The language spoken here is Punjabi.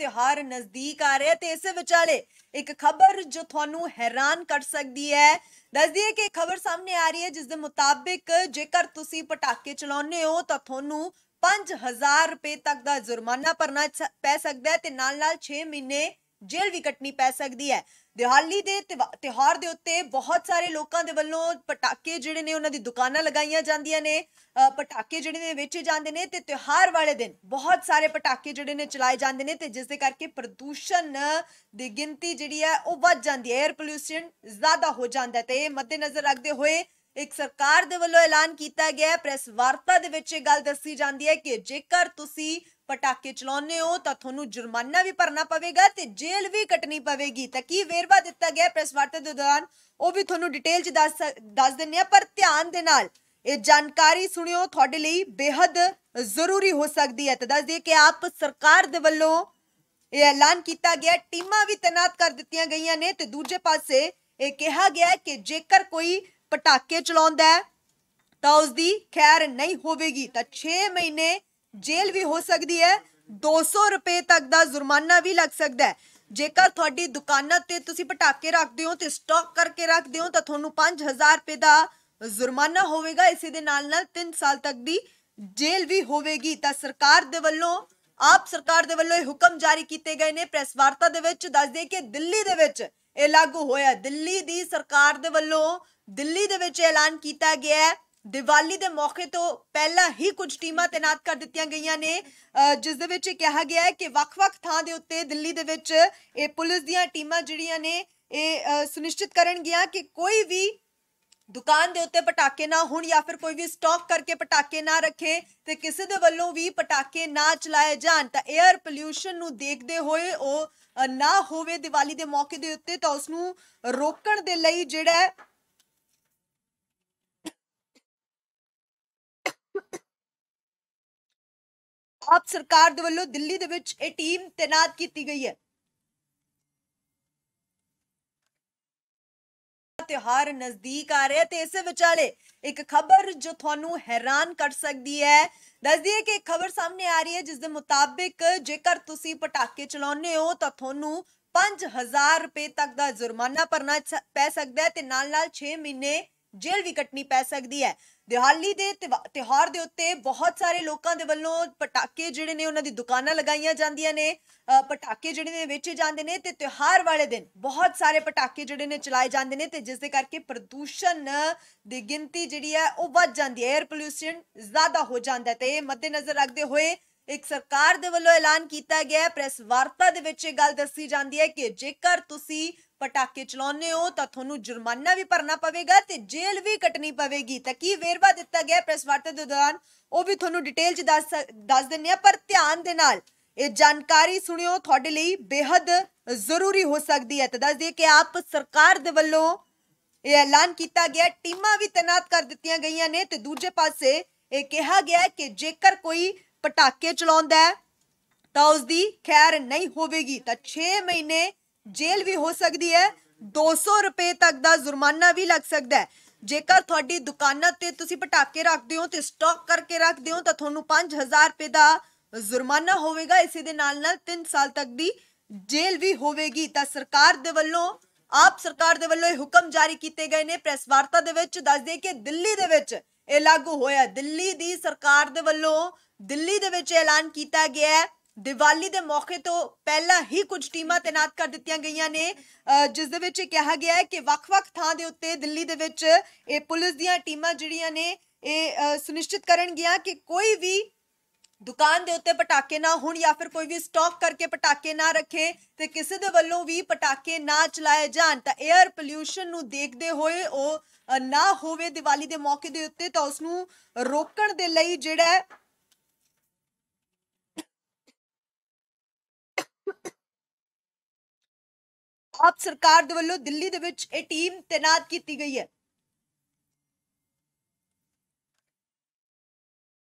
ਤਿਉਹਾਰ ਨਜ਼ਦੀਕ ਆ ਰਿਹਾ ਤੇ ਇਸੇ ਵਿਚਾਲੇ ਇੱਕ ਖਬਰ ਜੋ ਤੁਹਾਨੂੰ ਹੈਰਾਨ ਕਰ ਸਕਦੀ ਹੈ ਦੱਸਦੀ ਹੈ ਕਿ ਖਬਰ ਸਾਹਮਣੇ ਆ ਰਹੀ ਹੈ ਜਿਸ ਦੇ ਮੁਤਾਬਿਕ ਜੇਕਰ ਤੁਸੀਂ ਪਟਾਕੇ ਚਲਾਉਨੇ ਹੋ ਤਾਂ ਤੁਹਾਨੂੰ 5000 ਰੁਪਏ ਤੱਕ ਦਾ ਜੁਰਮਾਨਾ ਭਰਨਾ ਪੈ ਸਕਦਾ ਹੈ ਤੇ ਨਾਲ ਨਾਲ 6 ਮਹੀਨੇ ਜੇਲ੍ਹ ਵੀ ਕਟਣੀ ਪੈ ਸਕਦੀ ਹੈ ਦਿਹਾਲੀ ਦੇ ਤਿਹਾਰ ਦੇ ਉੱਤੇ ਬਹੁਤ ਸਾਰੇ ਲੋਕਾਂ ਦੇ ਵੱਲੋਂ ਪਟਾਕੇ ਜਿਹੜੇ ਨੇ ਉਹਨਾਂ ਦੀ ਦੁਕਾਨਾਂ ਲਗਾਈਆਂ ਜਾਂਦੀਆਂ ਨੇ ਪਟਾਕੇ ਜਿਹੜੇ ਨੇ ਵੇਚੇ ਜਾਂਦੇ ਨੇ ਤੇ ਤਿਹਾਰ ਵਾਲੇ ਦਿਨ ਬਹੁਤ ਸਾਰੇ ਪਟਾਕੇ ਜਿਹੜੇ ਨੇ ਚਲਾਏ ਜਾਂਦੇ ਨੇ ਤੇ ਜਿਸ ਦੇ ਕਰਕੇ ਪ੍ਰਦੂਸ਼ਣ ਦੀ ਗਿਣਤੀ ਜਿਹੜੀ ਹੈ ਉਹ ਵੱਧ ਜਾਂਦੀ ਹੈ 에ਅਰ ਪੋਲੂਸ਼ਨ ਜ਼ਿਆਦਾ ਹੋ ਜਾਂਦਾ ਤੇ ਇਹ ਮੱਦੇਨਜ਼ਰ ਰੱਖਦੇ ਹੋਏ ਇੱਕ ਸਰਕਾਰ ਦੇ ਵੱਲੋਂ ਐਲਾਨ ਕੀਤਾ ਗਿਆ ਹੈ ਪ੍ਰੈਸ ਵਾਰਤਾ ਦੇ ਵਿੱਚ ਇਹ ਗੱਲ ਦੱਸੀ ਜਾਂਦੀ ਹੈ ਕਿ ਜੇਕਰ ਤੁਸੀਂ ਪਟਾਕੇ ਚਲਾਉਨੇ ਹੋ ਤਾਂ ਤੁਹਾਨੂੰ ਜੁਰਮਾਨਾ ਵੀ ਭਰਨਾ ਪਵੇਗਾ ਤੇ ਜੇਲ੍ਹ ਵੀ ਕੱਟਣੀ ਪਵੇਗੀ ਤਾਂ ਕੀ ਵੇਰਵਾ ਦਿੱਤਾ ਗਿਆ ਪ੍ਰੈਸ ਵਾਰਤਾ ਦੇ ਦੌਰਾਨ ਉਹ ਵੀ ਤੁਹਾਨੂੰ ਡਿਟੇਲ 'ਚ ਦੱਸ ਦੱਸ ਦਿੰਨੇ ਆ ਪਰ ਧਿਆਨ ਦੇ ਨਾਲ ਇਹ ਜਾਣਕਾਰੀ ਸੁਣਿਓ ਤੁਹਾਡੇ ਲਈ ਬੇहद ਜ਼ਰੂਰੀ ਹੋ ਸਕਦੀ ਹੈ ਤਾਂ ਦੱਸ ਦਈਏ ਕਿ ਆਪ ਸਰਕਾਰ ਦੇ ਵੱਲੋਂ ਇਹ ਐਲਾਨ ਕੀਤਾ ਗਿਆ ਟੀਮਾਂ ਵੀ ਤਨਾਤ ਕਰ ਦਿੱਤੀਆਂ ਗਈਆਂ ਨੇ ਤੇ ਦੂਜੇ ਪਾਸੇ ਇਹ ਕਿਹਾ ਗਿਆ ਕਿ ਜੇਕਰ ਕੋਈ ਪਟਾਕੇ ਚਲਾਉਂਦਾ ਹੈ ਤਾਂ ਉਸ ਦੀ ਖੈਰ ਨਹੀਂ ਹੋਵੇਗੀ ਤਾਂ 6 ਮਹੀਨੇ ਜੇਲ੍ਹ ਵੀ ਹੋ ਸਕਦੀ ਹੈ 200 ਰੁਪਏ ਤੱਕ ਦਾ ਜੁਰਮਾਨਾ ਵੀ ਲੱਗ ਸਕਦਾ ਹੈ ਜੇਕਰ ਤੁਹਾਡੀ ਦੁਕਾਨਾਂ ਤੇ ਤੁਸੀਂ ਪਟਾਕੇ ਰੱਖਦੇ ਹੋ ਤੇ ਸਟਾਕ ਕਰਕੇ ਰੱਖਦੇ ਹੋ ਤਾਂ ਤੁਹਾਨੂੰ 5000 ਰੁਪਏ ਦਾ ਜੁਰਮਾਨਾ ਹੋਵੇਗਾ ਇਸੇ ਦੇ ਨਾਲ ਨਾਲ 3 ਸਾਲ ਤੱਕ ਦੀ ਜੇਲ੍ਹ ਵੀ ਹੋਵੇਗੀ ਤਾਂ ਸਰਕਾਰ ਦੇ ਵੱਲੋਂ ਆਪ ਸਰਕਾਰ ਦੇ ਵੱਲੋਂ ਇਹ ਹੁਕਮ ਜਾਰੀ ਕੀਤੇ ਗਏ ਨੇ ਪ੍ਰੈਸ ਵਾਰਤਾ ਦੇ ਵਿੱਚ ਦੱਸਦੇ ਕਿ ਦਿੱਲੀ ਦੇ ਵਿੱਚ ਇਹ ਲਾਗੂ ਹੋਇਆ ਦਿੱਲੀ ਦੀ ਸਰਕਾਰ ਦੇ ਵੱਲੋਂ ਦਿੱਲੀ ਦੇ ਵਿੱਚ ਐਲਾਨ ਕੀਤਾ ਗਿਆ ਹੈ ਦੀਵਾਲੀ ਦੇ ਮੌਕੇ ਤੋਂ ਪਹਿਲਾਂ ਹੀ ਕੁਝ ਟੀਮਾਂ ਤਾਇਨਾਤ ਕਰ ਦਿੱਤੀਆਂ ਗਈਆਂ ਨੇ ਜਿਸ ਦੇ ਵਿੱਚ ਕਿਹਾ ਗਿਆ ਹੈ ਕਿ ਵੱਖ-ਵੱਖ ਥਾਂ ਦੇ ਉੱਤੇ ਦਿੱਲੀ ਦੇ ਵਿੱਚ ਇਹ ਪੁਲਿਸ ਦੀਆਂ ਟੀਮਾਂ ਜਿਹੜੀਆਂ ਨੇ ਇਹ ਸੁਨਿਸ਼ਚਿਤ ਕਰਨਗੀਆਂ ਕਿ ਕੋਈ ਵੀ ਦੁਕਾਨ ਦੇ ਉੱਤੇ ਪਟਾਕੇ ਨਾ ਹੋਣ ਜਾਂ ਫਿਰ ਕੋਈ ਵੀ ਸਟਾਕ ਕਰਕੇ ਪਟਾਕੇ ਨਾ ਰੱਖੇ ਤੇ ਕਿਸੇ ਦੇ ਵੱਲੋਂ ਵੀ ਪਟਾਕੇ ਨਾ ਚਲਾਏ ਜਾਣ ਤਾਂ 에ਅਰ ਪੋਲੂਸ਼ਨ ਨੂੰ ਦੇਖਦੇ ਹੋਏ ਉਹ ਨਾ ਹੋਵੇ ਦੀਵਾਲੀ ਦੇ ਮੌਕੇ ਦੇ ਉੱਤੇ ਤਾਂ ਉਸ ਨੂੰ ਰੋਕਣ ਦੇ ਲਈ ਜਿਹੜਾ ਆਪ ਸਰਕਾਰ ਦੇ ਵੱਲੋਂ ਦਿੱਲੀ ਦੇ ਵਿੱਚ ਇਹ ਟੀਮ ਤਾਇਨਾਤ ਕੀਤੀ ਗਈ ਹੈ ਤਿਹਾਰ ਨਜ਼ਦੀਕ ਆ ਰਿਹਾ ਤੇ ਇਸੇ ਵਿਚਾਲੇ ਇੱਕ ਖਬਰ ਜੋ ਤੁਹਾਨੂੰ ਹੈਰਾਨ ਕਰ ਸਕਦੀ ਹੈ ਦੱਸਦੀ ਹੈ ਕਿ ਇੱਕ ਖਬਰ ਸਾਹਮਣੇ ਆ ਰਹੀ ਹੈ ਜਿਸ ਦੇ ਮੁਤਾਬਿਕ ਜੇਕਰ ਤੁਸੀਂ ਪਟਾਕੇ ਚਲਾਉਂਦੇ ਹੋ ਤਾਂ ਤੁਹਾਨੂੰ 5000 ਰੁਪਏ ਤੱਕ ਦਾ ਜੁਰਮਾਨਾ ਭਰਨਾ ਪੈ ਸਕਦਾ ਹੈ ਤੇ ਨਾਲ ਨਾਲ 6 ਮਹੀਨੇ ਜੇਲ੍ਹ ਵੀ ਕਟਣੀ ਪੈ ਸਕਦੀ ਹੈ ਦਿਹਾਲੀ ਦੇ ਤਿਹਾਰ ਦੇ ਉੱਤੇ ਬਹੁਤ ਸਾਰੇ ਲੋਕਾਂ ਦੇ ਵੱਲੋਂ ਪਟਾਕੇ ਜਿਹੜੇ ਨੇ ਉਹਨਾਂ ਦੀ ਦੁਕਾਨਾਂ ਲਗਾਈਆਂ ਜਾਂਦੀਆਂ ਨੇ ਪਟਾਕੇ ਜਿਹੜੇ ਨੇ ਵੇਚੇ ਜਾਂਦੇ ਨੇ ਤੇ ਤਿਹਾਰ ਵਾਲੇ ਦਿਨ ਬਹੁਤ ਸਾਰੇ ਪਟਾਕੇ ਜਿਹੜੇ ਨੇ ਚਲਾਏ ਜਾਂਦੇ ਨੇ ਤੇ ਜਿਸ ਦੇ ਕਰਕੇ ਪ੍ਰਦੂਸ਼ਣ ਦੀ ਗਿਣਤੀ ਜਿਹੜੀ ਹੈ ਉਹ ਵੱਧ ਜਾਂਦੀ ਹੈ 에ਅਰ ਪੋਲੂਸ਼ਨ ਜ਼ਿਆਦਾ ਹੋ ਜਾਂਦਾ ਤੇ ਮੱਦੇ ਨਜ਼ਰ ਰੱਖਦੇ ਹੋਏ ਇੱਕ ਸਰਕਾਰ ਦੇ ਵੱਲੋਂ ਐਲਾਨ ਕੀਤਾ ਗਿਆ ਹੈ ਪ੍ਰੈਸ ਵਾਰਤਾ ਦੇ ਵਿੱਚ ਇਹ ਗੱਲ ਦੱਸੀ ਜਾਂਦੀ ਹੈ ਕਿ ਜੇਕਰ ਤੁਸੀਂ ਪਟਾਕੇ ਚਲਾਉਂਦੇ ਹੋ ਤਾਂ ਤੁਹਾਨੂੰ ਜੁਰਮਾਨਾ ਵੀ ਭਰਨਾ ਪਵੇਗਾ ਤੇ ਜੇਲ੍ਹ ਵੀ ਕੱਟਣੀ ਪਵੇਗੀ ਤਾਂ ਕੀ ਵੇਰਵਾ ਦਿੱਤਾ ਗਿਆ ਪ੍ਰੈਸ ਵਾਰਤਾ ਦੇ ਦੌਰਾਨ ਉਹ ਵੀ ਤੁਹਾਨੂੰ ਡਿਟੇਲ 'ਚ ਦੱਸ ਦੱਸ ਦਿੰਨੇ ਆ ਪਰ ਧਿਆਨ ਦੇ ਨਾਲ ਇਹ ਜਾਣਕਾਰੀ ਸੁਣਿਓ ਤੁਹਾਡੇ ਲਈ ਬੇहद ਜ਼ਰੂਰੀ ਹੋ ਸਕਦੀ ਹੈ ਤਾਂ ਦੱਸ ਦਈਏ ਕਿ ਆਪ ਸਰਕਾਰ ਦੇ ਵੱਲੋਂ ਇਹ ਐਲਾਨ ਕੀਤਾ ਗਿਆ ਟੀਮਾਂ ਵੀ ਤਨਾਤ ਕਰ ਦਿੱਤੀਆਂ ਗਈਆਂ ਨੇ ਤੇ ਦੂਜੇ ਪਾਸੇ ਇਹ ਕਿਹਾ ਗਿਆ ਕਿ ਜੇਕਰ ਕੋਈ ਪਟਾਕੇ ਚਲਾਉਂਦਾ ਹੈ ਤਾਂ ਉਸ ਦੀ ਖੈਰ ਨਹੀਂ ਹੋਵੇਗੀ ਤਾਂ 6 ਮਹੀਨੇ ਜੇਲ੍ਹ ਵੀ ਹੋ ਸਕਦੀ ਹੈ 200 ਰੁਪਏ ਤੱਕ ਦਾ ਜੁਰਮਾਨਾ ਵੀ ਲੱਗ ਸਕਦਾ ਹੈ ਜੇਕਰ ਤੁਹਾਡੀ ਦੁਕਾਨਾਂ ਤੇ ਤੁਸੀਂ ਪਟਾਕੇ ਰੱਖਦੇ ਹੋ ਤੇ ਸਟਾਕ ਕਰਕੇ ਰੱਖਦੇ ਹੋ ਤਾਂ ਤੁਹਾਨੂੰ 5000 ਰੁਪਏ ਦਾ ਜੁਰਮਾਨਾ ਹੋਵੇਗਾ ਇਸੇ ਦੇ ਨਾਲ ਨਾਲ 3 ਸਾਲ ਤੱਕ ਦੀ ਜੇਲ੍ਹ ਵੀ ਹੋਵੇਗੀ ਤਾਂ ਸਰਕਾਰ ਦੇ ਵੱਲੋਂ ਆਪ ਸਰਕਾਰ ਦੇ ਵੱਲੋਂ ਇਹ ਹੁਕਮ ਜਾਰੀ ਕੀਤੇ ਗਏ ਨੇ ਪ੍ਰੈਸ ਵਾਰਤਾ ਦੇ ਵਿੱਚ ਦੱਸਦੇ ਕਿ ਦਿੱਲੀ ਦੇ ਵਿੱਚ ਇਹ ਲਾਗੂ ਹੋਇਆ ਦਿੱਲੀ ਦੀ ਸਰਕਾਰ ਦੇ ਵੱਲੋਂ ਦਿੱਲੀ ਦੇ ਵਿੱਚ ਐਲਾਨ ਕੀਤਾ ਗਿਆ ਹੈ ਦੀਵਾਲੀ ਦੇ ਮੌਕੇ ਤੋਂ ਪਹਿਲਾਂ ਹੀ ਕੁਝ ਟੀਮਾਂ ਤਾਇਨਾਤ ਕਰ ਦਿੱਤੀਆਂ ਗਈਆਂ ਨੇ ਜਿਸ ਦੇ ਵਿੱਚ ਕਿਹਾ ਗਿਆ ਹੈ ਕਿ ਵੱਖ-ਵੱਖ ਥਾਂ ਦੇ ਉੱਤੇ ਦਿੱਲੀ ਦੇ ਵਿੱਚ ਇਹ ਪੁਲਿਸ ਦੀਆਂ ਟੀਮਾਂ ਜਿਹੜੀਆਂ ਨੇ ਇਹ ਸੁਨਿਸ਼ਚਿਤ ਕਰਨਗੀਆਂ ਕਿ ਕੋਈ ਵੀ ਦੁਕਾਨ ਦੇ ਉੱਤੇ ਪਟਾਕੇ ਨਾ ਹੋਣ ਜਾਂ ਫਿਰ ਕੋਈ ਵੀ ਸਟਾਕ ਕਰਕੇ ਪਟਾਕੇ ਨਾ ਰੱਖੇ ਤੇ ਕਿਸੇ ਦੇ ਵੱਲੋਂ ਵੀ ਪਟਾਕੇ ਨਾ ਚਲਾਏ ਜਾਣ ਤਾਂ 에ਅਰ ਪੋਲੂਸ਼ਨ ਨੂੰ ਦੇਖਦੇ ਹੋਏ ਉਹ ਨਾ ਹੋਵੇ ਦੀਵਾਲੀ ਦੇ ਮੌਕੇ ਦੇ ਉੱਤੇ ਤਾਂ ਉਸ ਨੂੰ ਰੋਕਣ ਦੇ ਲਈ ਜਿਹੜਾ ਆਪ ਸਰਕਾਰ ਦੇ ਵੱਲੋਂ ਦਿੱਲੀ ਦੇ ਵਿੱਚ ਇਹ ਟੀਮ ਤਾਇਨਾਤ ਕੀਤੀ ਗਈ ਹੈ